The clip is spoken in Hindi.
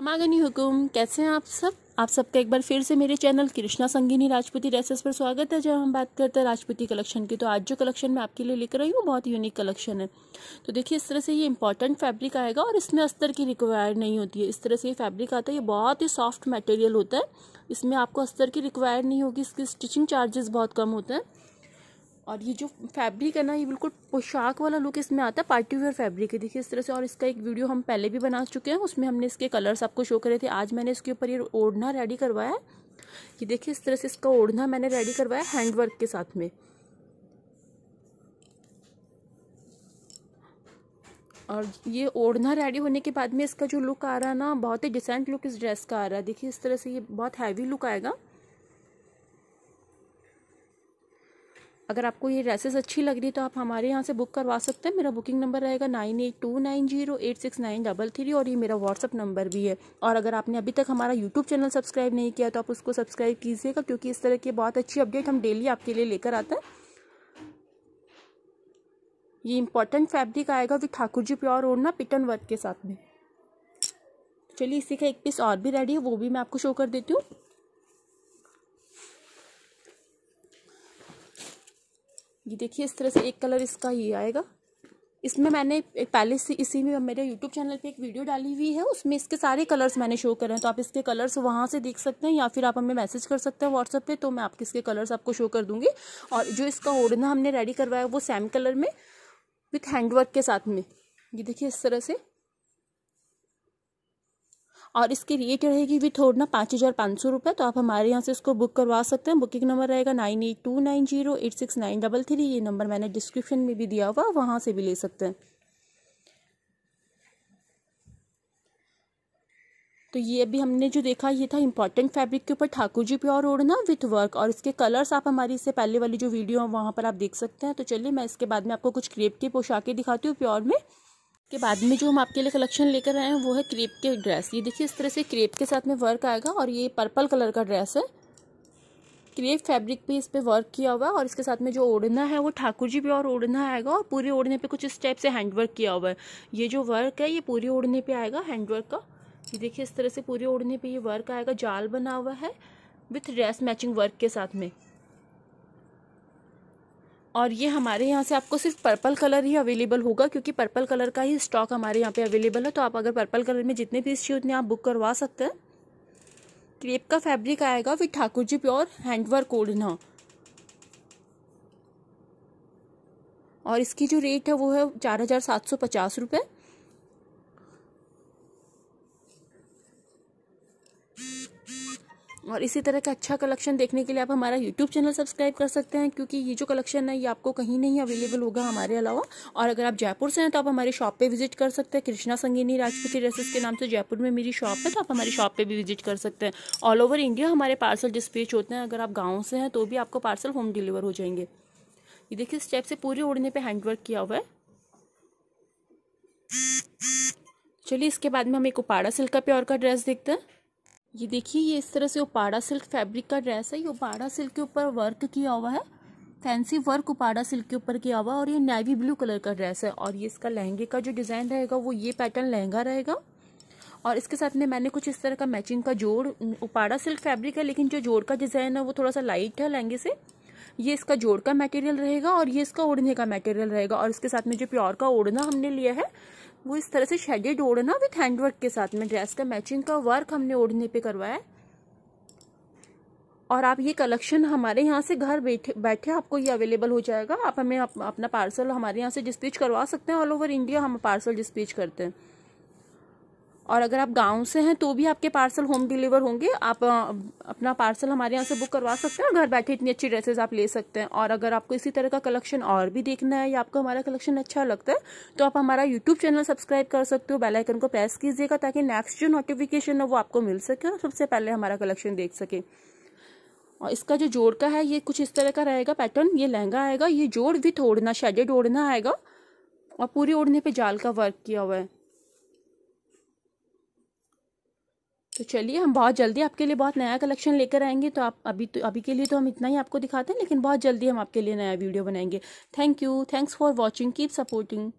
समागनी हुकुम कैसे हैं आप सब आप सबका एक बार फिर से मेरे चैनल कृष्णा संगीनी राजपूती ड्रेसेस पर स्वागत है जब हम बात करते हैं राजपूती कलेक्शन की तो आज जो कलेक्शन मैं आपके लिए लेकर आई हूँ बहुत यूनिक कलेक्शन है तो देखिए इस तरह से ये इंपॉर्टेंट फैब्रिक आएगा और इसमें अस्तर की रिक्वायर नहीं होती है इस तरह से ये फैब्रिक आता है ये बहुत ही सॉफ्ट मटेरियल होता है इसमें आपको अस्तर की रिक्वायर नहीं होगी इसके स्टिचिंग चार्जेस बहुत कम होते हैं और ये जो फैब्रिक है ना ये बिल्कुल पोशाक वाला लुक इसमें आता है पार्टी वेयर फैब्रिक है देखिए इस तरह से और इसका एक वीडियो हम पहले भी बना चुके हैं उसमें हमने इसके कलर्स आपको शो करे थे आज मैंने इसके ऊपर ये ओढ़ना रेडी करवाया है ये देखिए इस तरह से इसका ओढ़ना मैंने रेडी करवाया हैंडवर्क के साथ में और ये ओढ़ना रेडी होने के बाद में इसका जो लुक आ रहा है ना बहुत ही डिसेंट लुक इस ड्रेस का आ रहा है देखिए इस तरह से ये बहुत हैवी लुक आएगा अगर आपको ये ड्रेसेस अच्छी लग रही है तो आप हमारे यहाँ से बुक करवा सकते हैं मेरा बुकिंग नंबर रहेगा nine eight two nine zero eight six nine double three और ये मेरा व्हाट्सअप नंबर भी है और अगर आपने अभी तक हमारा यूट्यूब चैनल सब्सक्राइब नहीं किया तो आप उसको सब्सक्राइब कीजिएगा क्योंकि इस तरह की बहुत अच्छी अपडेट हम डेली आपके लिए लेकर आते हैं ये इम्पोर्टेंट फैब्रिक आएगा विथ ठाकुर जी प्योर ओढ़ना पिटन वर्क के साथ में चलिए इसी का एक पीस और भी रेडी है वो भी मैं आपको शो कर देती हूँ ये देखिए इस तरह से एक कलर इसका ये आएगा इसमें मैंने पहले से इसी में मेरे यूट्यूब चैनल पे एक वीडियो डाली हुई है उसमें इसके सारे कलर्स मैंने शो करे हैं तो आप इसके कलर्स वहाँ से देख सकते हैं या फिर आप हमें मैसेज कर सकते हैं व्हाट्सअप पे तो मैं आपके इसके कलर्स आपको शो कर दूँगी और जो इसका ओढ़ना हमने रेडी करवाया वो सेम कलर में विथ हैंडवर्क के साथ में ये देखिए इस तरह से और इसकी रेट रहेगी विथ थोड़ा ना पाँच हज़ार पाँच सौ रुपये तो आप हमारे यहाँ से इसको बुक करवा सकते हैं बुकिंग नंबर रहेगा nine eight two nine zero eight six nine double three ये नंबर मैंने डिस्क्रिप्शन में भी दिया हुआ वहाँ से भी ले सकते हैं तो ये अभी हमने जो देखा ये था इम्पॉर्टेंट फैब्रिक के ऊपर ठाकुर जी प्योर ओढ़ना विथ वर्क और इसके कलर्स आप हमारी इससे पहले वाली जो वीडियो है वहाँ पर आप देख सकते हैं तो चलिए मैं इसके बाद में आपको कुछ क्रेप की पोशाकें दिखाती हूँ प्योर में के बाद में जो हम आपके लिए कलेक्शन लेकर आए हैं वो है क्रेप के ड्रेस ये देखिए इस तरह से क्रेप के साथ में वर्क आएगा और ये पर्पल कलर का ड्रेस है क्रेप फैब्रिक पे इस पर वर्क किया हुआ है और इसके साथ में जो ओढ़ना है वो ठाकुर जी पे और ओढ़ना आएगा और पूरे ओढ़ने पे कुछ इस टाइप से हैंडवर्क किया हुआ है ये जो वर्क है ये पूरे ओढ़ने पे आएगा हैंडवर्क का ये देखिए इस तरह से पूरे ओढ़ने पे ये वर्क आएगा जाल बना हुआ है विथ ड्रेस मैचिंग वर्क के साथ में और ये हमारे यहाँ से आपको सिर्फ पर्पल कलर ही अवेलेबल होगा क्योंकि पर्पल कलर का ही स्टॉक हमारे यहाँ पे अवेलेबल है तो आप अगर पर्पल कलर में जितने पीस चाहिए उतने आप बुक करवा सकते हैं क्रेप का फैब्रिक आएगा with Thakur ji pure handwork ओढ़ना और इसकी जो रेट है वो है चार हज़ार सात सौ पचास रुपये और इसी तरह का अच्छा कलेक्शन देखने के लिए आप हमारा यूट्यूब चैनल सब्सक्राइब कर सकते हैं क्योंकि ये जो कलेक्शन है ये आपको कहीं नहीं अवेलेबल होगा हमारे अलावा और अगर आप जयपुर से हैं तो आप हमारी शॉप पे विजिट कर सकते हैं कृष्णा संगीनी राजपूती ड्रेसेस के नाम से जयपुर में मेरी शॉप है तो आप हमारी शॉप पर भी विजिट कर सकते हैं ऑल ओवर इंडिया हमारे पार्सल डिस्पेच होते हैं अगर आप गाँव से हैं तो भी आपको पार्सल होम डिलीवर हो जाएंगे ये देखिए इस टाइप से पूरे ओढ़ने पर हैंडवर्क किया हुआ है चलिए इसके बाद में हम एक उपाड़ा सिल्क का प्योर का ड्रेस देखते हैं ये देखिए ये इस तरह से उपाड़ा सिल्क फैब्रिक का ड्रेस है ये ओपाड़ा सिल्क के ऊपर वर्क किया हुआ है फैंसी वर्क उपाड़ा सिल्क के ऊपर किया हुआ है और ये नेवी ब्लू कलर का ड्रेस है और ये इसका लहंगे का जो डिज़ाइन रहेगा वो ये पैटर्न लहंगा रहेगा और इसके साथ में मैंने कुछ इस तरह का मैचिंग का जोड़ उपाड़ा सिल्क फैब्रिक है लेकिन जो जोड़ का डिज़ाइन है वो थोड़ा सा लाइट है लहंगे से ये इसका जोड़ का मटेरियल रहेगा और ये इसका ओढ़ने का मटेरियल रहेगा और इसके साथ में जो प्योर का ओढ़ना हमने लिया है वो इस तरह से शेडेड ओढ़ना विथ हैंडवर्क के साथ में ड्रेस का मैचिंग का वर्क हमने ओढ़ने पे करवाया है और आप ये कलेक्शन हमारे यहाँ से घर बैठे बैठे आपको ये अवेलेबल हो जाएगा आप हमें अप, अपना पार्सल हमारे यहाँ से डिस्पैच करवा सकते हैं ऑल ओवर इंडिया हम पार्सल डिस्पैच करते हैं और अगर आप गाँव से हैं तो भी आपके पार्सल होम डिलीवर होंगे आप अपना पार्सल हमारे यहाँ से बुक करवा सकते हैं घर बैठे इतनी अच्छी ड्रेसेस आप ले सकते हैं और अगर आपको इसी तरह का कलेक्शन और भी देखना है या आपको हमारा कलेक्शन अच्छा लगता है तो आप हमारा यूट्यूब चैनल सब्सक्राइब कर सकते हो बेलाइकन को प्रेस कीजिएगा ताकि नेक्स्ट जो नोटिफिकेशन है वो आपको मिल सके और सबसे पहले हमारा कलेक्शन देख सके और इसका जो जोड़ का है ये कुछ इस तरह का रहेगा पैटर्न ये लहंगा आएगा ये जोड़ विथ ओढ़ना शेडेड ओढ़ना आएगा और पूरी ओढ़ने पे जाल का वर्क किया हुआ है चलिए हम बहुत जल्दी आपके लिए बहुत नया कलेक्शन लेकर आएंगे तो आप अभी तो अभी के लिए तो हम इतना ही आपको दिखाते हैं लेकिन बहुत जल्दी हम आपके लिए नया वीडियो बनाएंगे thank you thanks for watching keep supporting